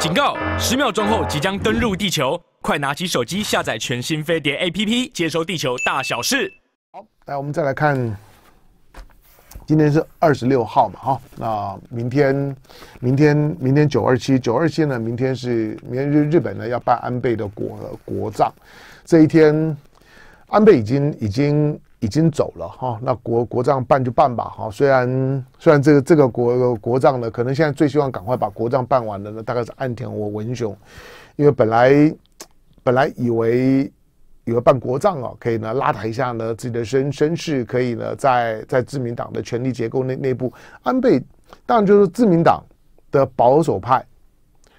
警告！十秒钟后即将登陆地球，快拿起手机下载全新飞碟 APP，接收地球大小事。好，来我们再来看，今天是二十六号嘛，哈，那明天，明天，明天九二七，九二七呢？明天是明天日日本呢要办安倍的国国葬，这一天，安倍已经已经。已经走了哈，那国国葬办就办吧哈。虽然虽然这个这个国国葬呢，可能现在最希望赶快把国葬办完了呢，大概是岸田我文雄，因为本来本来以为有为办国葬啊，可以呢拉抬一下呢自己的身身世，可以呢在在自民党的权力结构内内部，安倍当然就是自民党的保守派。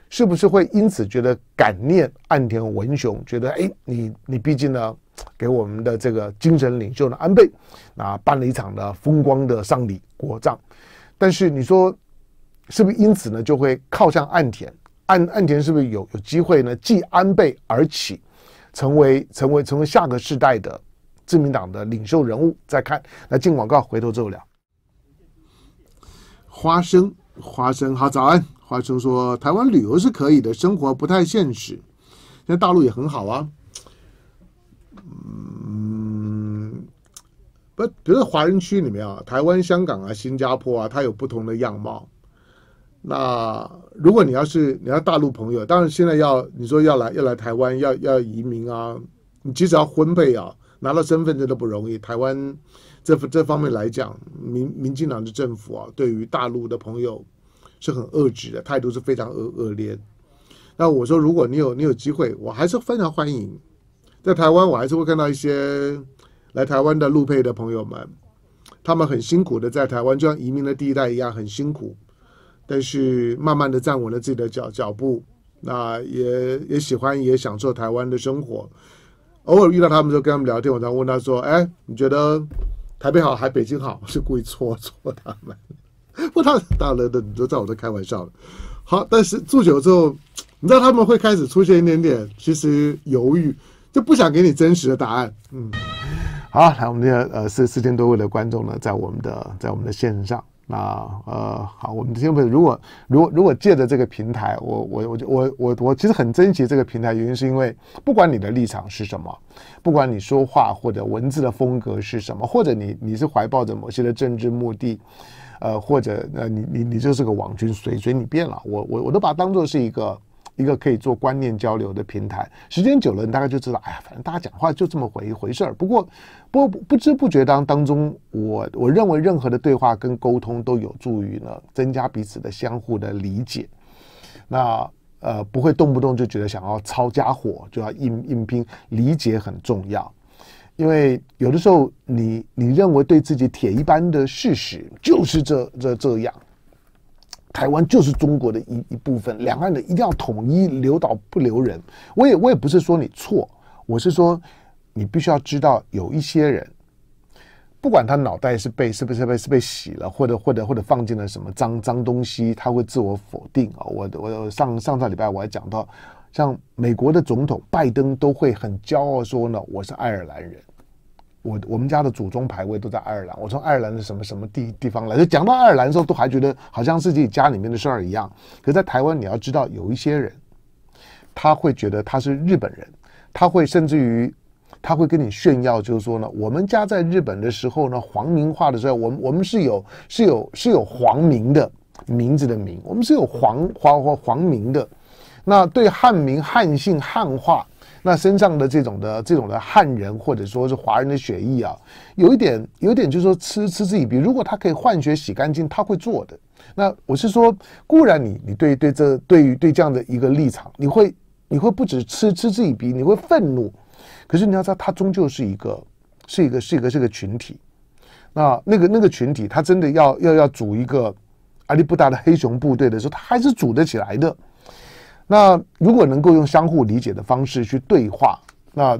是不是会因此觉得感念岸田文雄？觉得哎，你你毕竟呢，给我们的这个精神领袖呢安倍，啊，办了一场的风光的丧礼国葬。但是你说，是不是因此呢就会靠向岸田？岸岸田是不是有有机会呢继安倍而起，成为成为成为下个世代的自民党的领袖人物？再看，那进广告，回头后聊。花生花生，好早安。华生说：“台湾旅游是可以的，生活不太现实。现在大陆也很好啊。嗯，不，比如说华人区里面啊，台湾、香港啊、新加坡啊，它有不同的样貌。那如果你要是你要大陆朋友，当然现在要你说要来要来台湾要要移民啊，你即使要婚配啊，拿到身份证都不容易。台湾这这方面来讲，民民进党的政府啊，对于大陆的朋友。”是很恶质的态度，是非常恶恶劣。那我说，如果你有你有机会，我还是非常欢迎。在台湾，我还是会看到一些来台湾的路配的朋友们，他们很辛苦的在台湾，就像移民的第一代一样很辛苦，但是慢慢的站稳了自己的脚脚步。那也也喜欢也享受台湾的生活。偶尔遇到他们就跟他们聊天，我才问他说：“哎，你觉得台北好还北京好？”就故意戳戳他们。不他大人的，你都在我这开玩笑了。好，但是住久之后，你知道他们会开始出现一点点，其实犹豫，就不想给你真实的答案。嗯，好，来，我们的呃四四千多位的观众呢，在我们的在我们的线上，那呃好，我们今天如果如果如果借着这个平台，我我我我我我其实很珍惜这个平台，原因是因为不管你的立场是什么，不管你说话或者文字的风格是什么，或者你你是怀抱着某些的政治目的。呃，或者呃，你你你就是个网军，随随你变了，我我我都把它当做是一个一个可以做观念交流的平台。时间久了，你大概就知道，哎呀，反正大家讲话就这么回回事儿。不过不不知不觉当当中，我我认为任何的对话跟沟通都有助于呢增加彼此的相互的理解。那呃，不会动不动就觉得想要抄家伙就要硬硬拼，理解很重要。因为有的时候，你你认为对自己铁一般的事实就是这这这样，台湾就是中国的一一部分，两岸的一定要统一，留岛不留人。我也我也不是说你错，我是说你必须要知道，有一些人，不管他脑袋是被是不是被是被洗了，或者或者或者放进了什么脏脏东西，他会自我否定啊。我我上上上礼拜我还讲到，像美国的总统拜登都会很骄傲说呢，我是爱尔兰人。我我们家的祖宗牌位都在爱尔兰，我从爱尔兰的什么什么地地方来，就讲到爱尔兰的时候，都还觉得好像自己家里面的事儿一样。可在台湾，你要知道，有一些人他会觉得他是日本人，他会甚至于他会跟你炫耀，就是说呢，我们家在日本的时候呢，皇民化的时候，我们我们是有是有是有皇民的名字的名，我们是有皇皇皇皇民的。那对汉民汉姓汉化。那身上的这种的、这种的汉人或者说是华人的血液啊，有一点、有一点，就是说，嗤嗤之以鼻。如果他可以换血洗干净，他会做的。那我是说，固然你、你对、对这、对于、对这样的一个立场，你会、你会不止嗤嗤之以鼻，你会愤怒。可是你要知道，他终究是一个、是一个、是一个、是一个群体。那那个那个群体，他真的要要要组一个阿里不达的黑熊部队的时候，他还是组得起来的。那如果能够用相互理解的方式去对话，那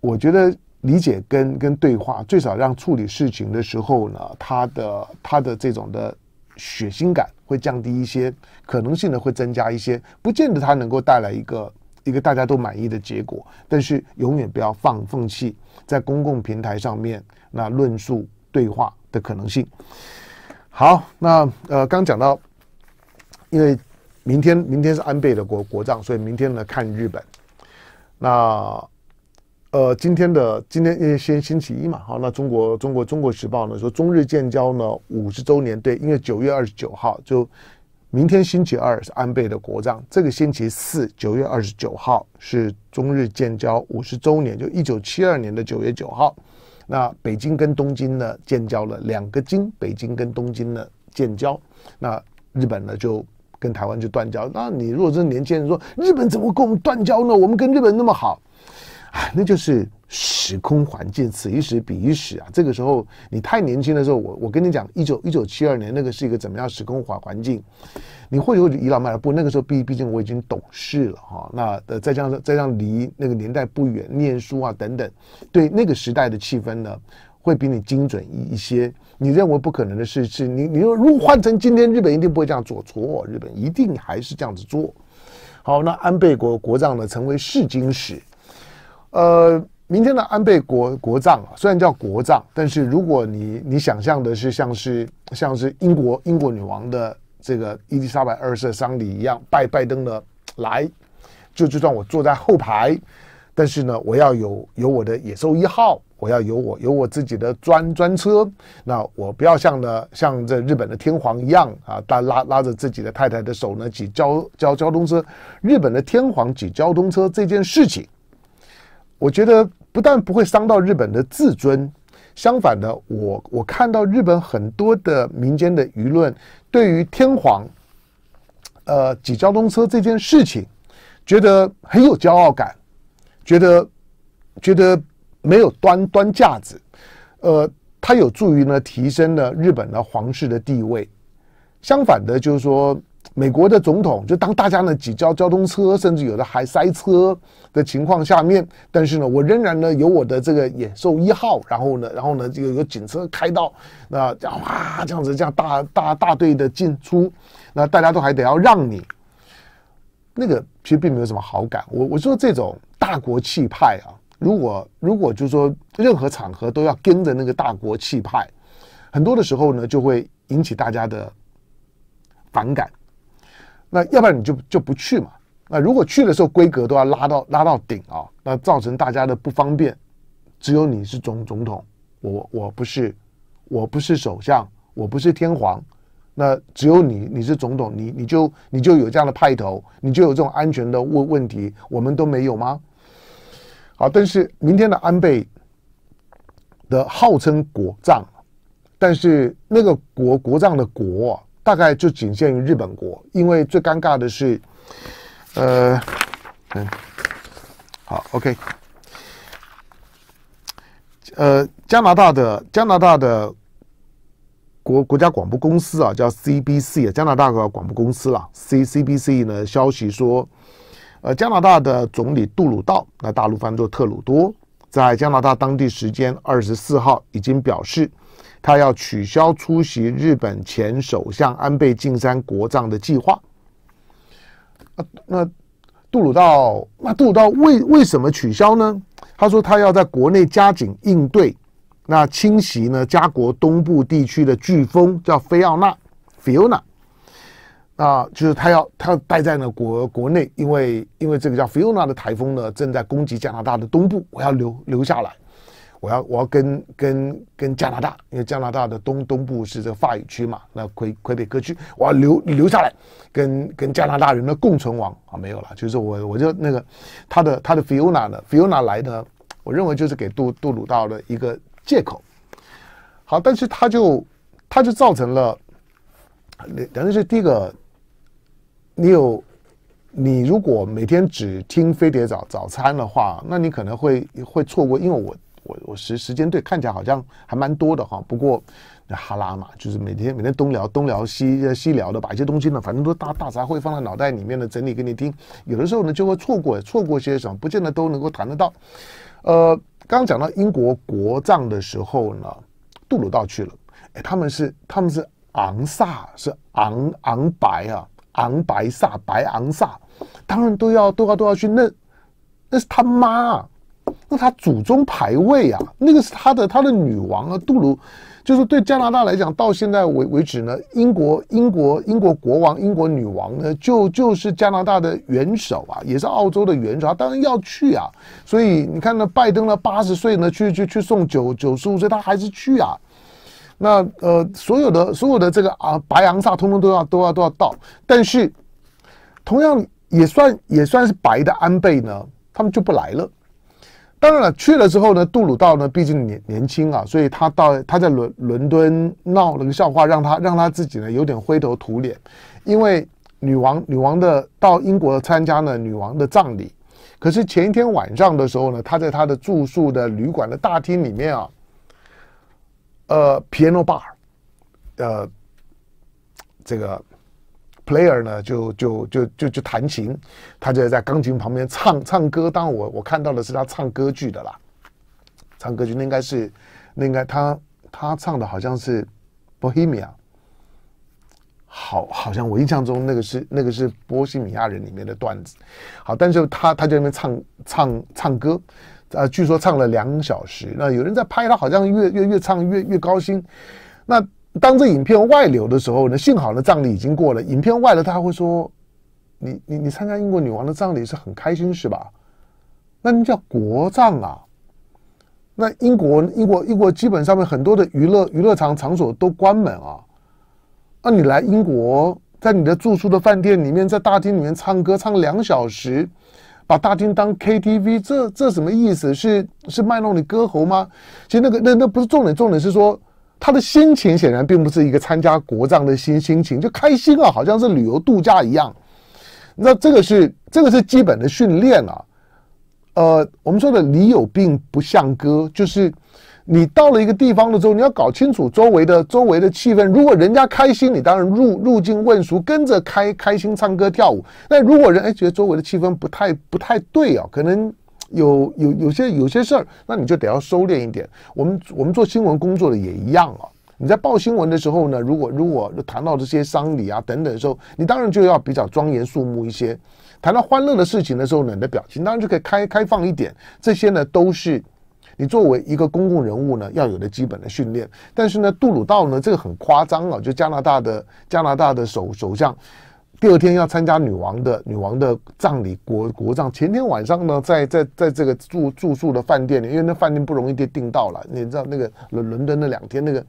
我觉得理解跟跟对话，最少让处理事情的时候呢，他的他的这种的血腥感会降低一些，可能性呢会增加一些，不见得他能够带来一个一个大家都满意的结果，但是永远不要放放弃在公共平台上面那论述对话的可能性。好，那呃刚讲到，因为。明天，明天是安倍的国国葬，所以明天呢看日本。那呃，今天的今天先星期一嘛，好，那中国中国中国时报呢说中日建交呢五十周年，对，因为九月二十九号就明天星期二是安倍的国葬，这个星期四九月二十九号是中日建交五十周年，就一九七二年的九月九号。那北京跟东京呢建交了两个京，北京跟东京呢建交，那日本呢就。跟台湾就断交，那你如果真是年轻人说，日本怎么跟我们断交呢？我们跟日本那么好，哎，那就是时空环境，此一时彼一时啊。这个时候你太年轻的时候，我我跟你讲，一九一九七二年那个是一个怎么样时空环环境？你会不会倚老卖老？不？那个时候毕毕竟我已经懂事了哈。那呃再加上再加上离那个年代不远，念书啊等等，对那个时代的气氛呢？会比你精准一一些，你认为不可能的事，是你你说如果换成今天，日本一定不会这样做，错，日本一定还是这样子做。好，那安倍国国葬呢，成为试金石。呃，明天的安倍国国葬啊，虽然叫国葬，但是如果你你想象的是像是像是英国英国女王的这个伊丽莎白二世丧礼一样，拜拜登的来，就就算我坐在后排，但是呢，我要有有我的野兽一号。我要有我有我自己的专专车，那我不要像呢像这日本的天皇一样啊，大拉拉着自己的太太的手呢挤交交交通车。日本的天皇挤交通车这件事情，我觉得不但不会伤到日本的自尊，相反的，我我看到日本很多的民间的舆论对于天皇，呃挤交通车这件事情，觉得很有骄傲感，觉得觉得。没有端端架子，呃，它有助于呢提升了日本的皇室的地位。相反的，就是说美国的总统，就当大家呢挤交交通车，甚至有的还塞车的情况下面，但是呢，我仍然呢有我的这个野兽一号，然后呢，然后呢这个有警车开道，那这样哇，这样子这样大大大队的进出，那大家都还得要让你，那个其实并没有什么好感。我我说这种大国气派啊。如果如果就是说任何场合都要跟着那个大国气派，很多的时候呢就会引起大家的反感。那要不然你就就不去嘛。那如果去的时候规格都要拉到拉到顶啊，那造成大家的不方便。只有你是总总统，我我不是，我不是首相，我不是天皇。那只有你你是总统，你你就你就有这样的派头，你就有这种安全的问问题，我们都没有吗？啊！但是明天的安倍的号称国葬，但是那个“国国葬”的“国”大概就仅限于日本国，因为最尴尬的是，呃，嗯，好，OK，呃，加拿大的加拿大的国国家广播公司啊，叫 CBC，加拿大的广播公司啦 c CBC 呢，消息说。呃，加拿大的总理杜鲁道，那大陆翻作特鲁多，在加拿大当地时间二十四号已经表示，他要取消出席日本前首相安倍晋三国葬的计划。啊，那杜鲁道，那杜鲁道为为什么取消呢？他说他要在国内加紧应对那侵袭呢加国东部地区的飓风，叫菲奥娜 （Fiona）。那就是他要他要待在呢国国内，因为因为这个叫 Fiona 的台风呢正在攻击加拿大的东部，我要留留下来，我要我要跟跟跟加拿大，因为加拿大的东东部是这个法语区嘛，那魁魁北克区，我要留留下来，跟跟加拿大人的共存亡啊没有了，就是我我就那个他的他的 Fiona 呢，Fiona 来呢，我认为就是给杜杜鲁道的一个借口，好，但是他就他就造成了，等于是第一个。你有，你如果每天只听《飞碟早早餐》的话，那你可能会会错过，因为我我我时时间对看起来好像还蛮多的哈。不过哈拉嘛，就是每天每天东聊东聊西西聊的，把一些东西呢，反正都大大杂烩放在脑袋里面的整理给你听。有的时候呢，就会错过错过些什么，不见得都能够谈得到。呃，刚讲到英国国葬的时候呢，杜鲁道去了。哎，他们是他们是昂萨是昂昂白啊。昂白萨白昂萨，当然都要都要都要去那，那是他妈，那他祖宗排位啊，那个是他的他的女王啊。杜鲁就是对加拿大来讲，到现在为为止呢，英国英国英国国王英国女王呢，就就是加拿大的元首啊，也是澳洲的元首，当然要去啊。所以你看呢，拜登呢八十岁呢去去去送九九十五岁，他还是去啊。那呃，所有的所有的这个啊，白羊煞通通都要都要都要到，但是同样也算也算是白的安倍呢，他们就不来了。当然了，去了之后呢，杜鲁道呢，毕竟年年轻啊，所以他到他在伦伦敦闹了个笑话，让他让他自己呢有点灰头土脸，因为女王女王的到英国参加呢女王的葬礼，可是前一天晚上的时候呢，他在他的住宿的旅馆的大厅里面啊。呃，piano bar，呃，这个 player 呢，就就就就就弹琴，他就在钢琴旁边唱唱歌。当我我看到的是他唱歌剧的啦，唱歌剧那应该是，那应该他他唱的好像是《波 m 米亚》，好，好像我印象中那个是那个是《波西米亚人》里面的段子。好，但是他他就在那边唱唱唱歌。啊，据说唱了两小时。那有人在拍他，好像越越越唱越越高兴。那当这影片外流的时候呢？幸好呢，葬礼已经过了。影片外了，他会说：“你你你参加英国女王的葬礼是很开心，是吧？”那叫国葬啊。那英国英国英国基本上面很多的娱乐娱乐场场所都关门啊。那你来英国，在你的住宿的饭店里面，在大厅里面唱歌，唱两小时。把大厅当 KTV，这这什么意思？是是卖弄你歌喉吗？其实那个那那不是重点，重点是说他的心情显然并不是一个参加国葬的心心情，就开心啊，好像是旅游度假一样。那这个是这个是基本的训练啊。呃，我们说的你有病不像歌，就是。你到了一个地方了之后，你要搞清楚周围的周围的气氛。如果人家开心，你当然入入境问俗，跟着开开心唱歌跳舞。那如果人哎觉得周围的气氛不太不太对啊，可能有有有些有些事儿，那你就得要收敛一点。我们我们做新闻工作的也一样啊。你在报新闻的时候呢，如果如果谈到这些丧礼啊等等的时候，你当然就要比较庄严肃穆一些；谈到欢乐的事情的时候呢，你的表情当然就可以开开放一点。这些呢都是。你作为一个公共人物呢，要有的基本的训练。但是呢，杜鲁道呢，这个很夸张啊，就加拿大的加拿大的首首相，第二天要参加女王的女王的葬礼，国国葬。前天晚上呢，在在在这个住住宿的饭店里，因为那饭店不容易订订到了。你知道那个伦伦敦那两天，那个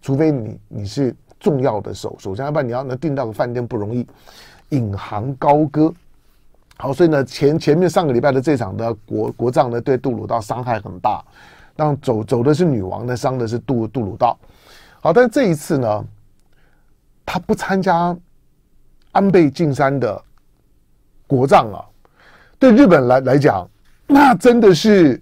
除非你你是重要的首首相，要不然你要能订到个饭店不容易。引吭高歌。好，所以呢，前前面上个礼拜的这场的国国葬呢，对杜鲁道伤害很大。让走走的是女王，呢伤的是杜杜鲁道。好，但这一次呢，他不参加安倍晋三的国葬啊。对日本来来讲，那真的是，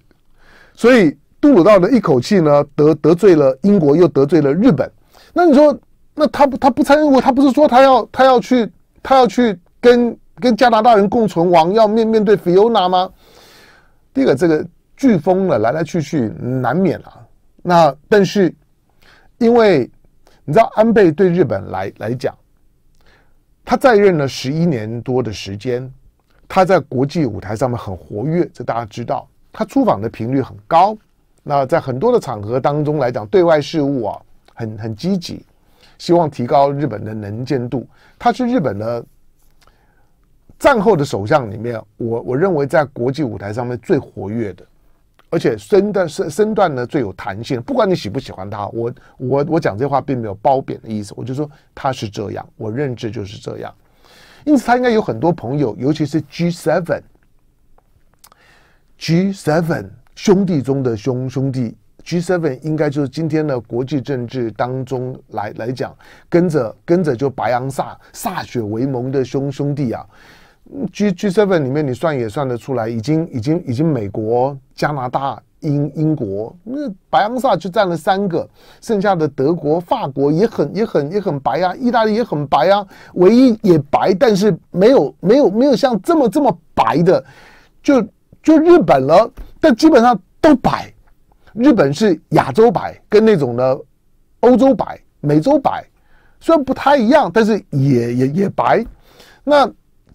所以杜鲁道的一口气呢，得得罪了英国，又得罪了日本。那你说，那他不他不参加，他不是说他要他要去他要去跟。跟加拿大人共存亡，要面面对 Fiona 吗？第一个，这个飓风呢来来去去难免啊。那但是，因为你知道，安倍对日本来来讲，他在任了十一年多的时间，他在国际舞台上面很活跃，这大家知道，他出访的频率很高。那在很多的场合当中来讲，对外事务啊，很很积极，希望提高日本的能见度。他是日本的。战后的首相里面，我我认为在国际舞台上面最活跃的，而且身段身身段呢最有弹性。不管你喜不喜欢他，我我我讲这话并没有褒贬的意思，我就说他是这样，我认知就是这样。因此，他应该有很多朋友，尤其是 G Seven，G Seven 兄弟中的兄兄弟，G Seven 应该就是今天的国际政治当中来来讲，跟着跟着就白羊煞撒血为盟的兄兄弟啊。G G seven 里面，你算也算得出来，已经已经已经美国、加拿大、英英国，那白昂萨就占了三个，剩下的德国、法国也很也很也很白啊，意大利也很白啊，唯一也白，但是没有没有没有像这么这么白的，就就日本了，但基本上都白，日本是亚洲白，跟那种的欧洲白、美洲白，虽然不太一样，但是也也也白，那。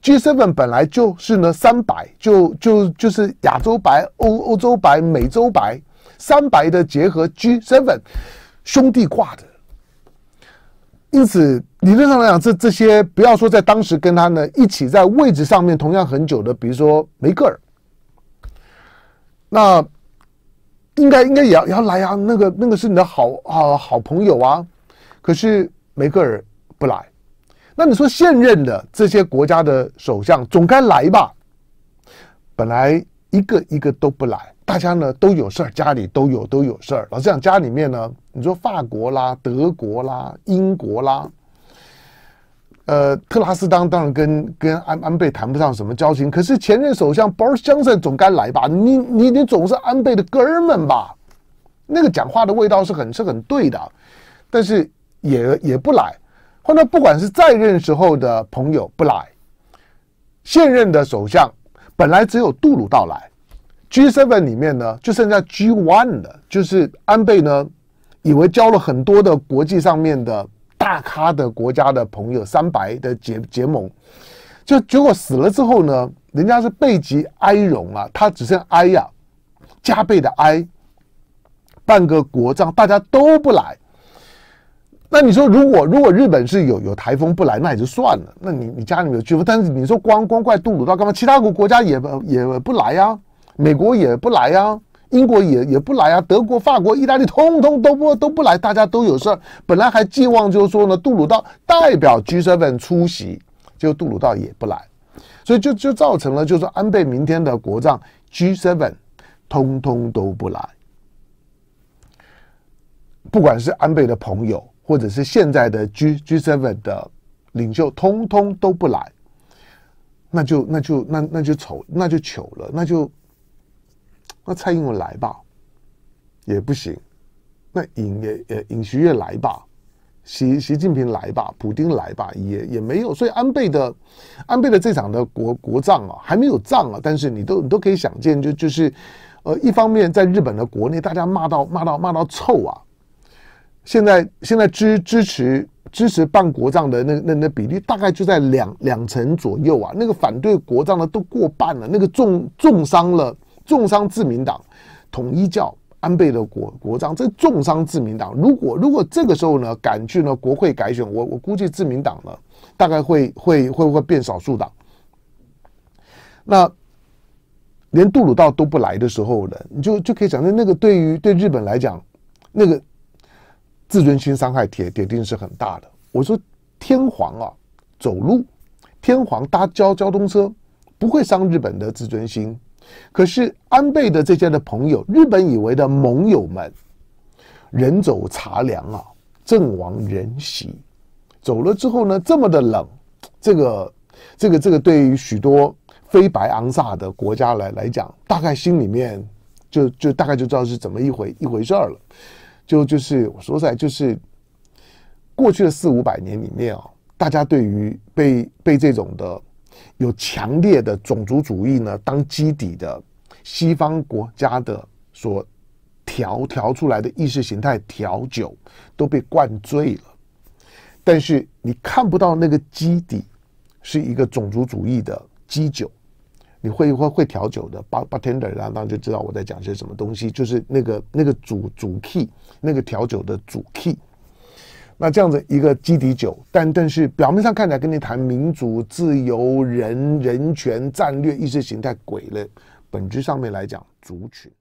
G 7本来就是呢，三白，就就就是亚洲白、欧欧洲白、美洲白三白的结合。G 7兄弟挂的，因此理论上来讲，这这些不要说在当时跟他呢一起在位置上面同样很久的，比如说梅克尔，那应该应该也要也要来啊，那个那个是你的好啊好朋友啊，可是梅克尔不来。那你说现任的这些国家的首相总该来吧？本来一个一个都不来，大家呢都有事儿，家里都有都有事儿。老实讲，家里面呢，你说法国啦、德国啦、英国啦，呃，特拉斯当当然跟跟安安倍谈不上什么交情，可是前任首相鲍尔相森总该来吧？你你你总是安倍的哥们吧？那个讲话的味道是很是很对的，但是也也不来。后来，不管是在任时候的朋友不来，现任的首相本来只有杜鲁道来，G seven 里面呢就剩下 G one 了，就是安倍呢，以为交了很多的国际上面的大咖的国家的朋友，三白的结结盟，就结果死了之后呢，人家是背极哀荣啊，他只剩哀呀，加倍的哀，办个国葬，大家都不来。那你说，如果如果日本是有有台风不来，那也就算了。那你你家里面有飓风，但是你说光光怪杜鲁道干嘛？其他国家也不也不来呀，美国也不来呀，英国也也不来啊，德国、法国、意大利通通都不都不来，大家都有事儿。本来还寄望就是说呢，杜鲁道代表 G 7出席，就杜鲁道也不来，所以就就造成了，就是安倍明天的国葬 G 7通通都不来，不管是安倍的朋友。或者是现在的 G G seven 的领袖，通通都不来，那就那就那那就丑那就糗了，那就那蔡英文来吧，也不行，那尹也也尹徐月来吧，习习近平来吧，普京来吧，也也没有，所以安倍的安倍的这场的国国葬啊，还没有葬啊，但是你都你都可以想见，就就是呃，一方面在日本的国内，大家骂到骂到骂到臭啊。现在现在支支持支持办国葬的那那那比例大概就在两两成左右啊，那个反对国葬的都过半了，那个重重伤了重伤自民党、统一教、安倍的国国葬，这重伤自民党。如果如果这个时候呢，赶去呢国会改选，我我估计自民党呢，大概会会会不会变少数党？那连杜鲁道都不来的时候呢，你就就可以讲那那个对于对日本来讲，那个。自尊心伤害铁铁定是很大的。我说天皇啊，走路，天皇搭交交通车不会伤日本的自尊心。可是安倍的这些的朋友，日本以为的盟友们，人走茶凉啊，阵亡人席走了之后呢，这么的冷，这个这个这个，对于许多非白昂萨的国家来来讲，大概心里面就就大概就知道是怎么一回一回事儿了。就就是我说出来，就是过去的四五百年里面哦，大家对于被被这种的有强烈的种族主义呢当基底的西方国家的所调调出来的意识形态调酒都被灌醉了，但是你看不到那个基底是一个种族主义的基酒。你会会会调酒的，bar bartender，然后就知道我在讲些什么东西，就是那个那个主主 key，那个调酒的主 key，那这样子一个基底酒，但但是表面上看起来跟你谈民主、自由、人人权、战略、意识形态，鬼了，本质上面来讲族群。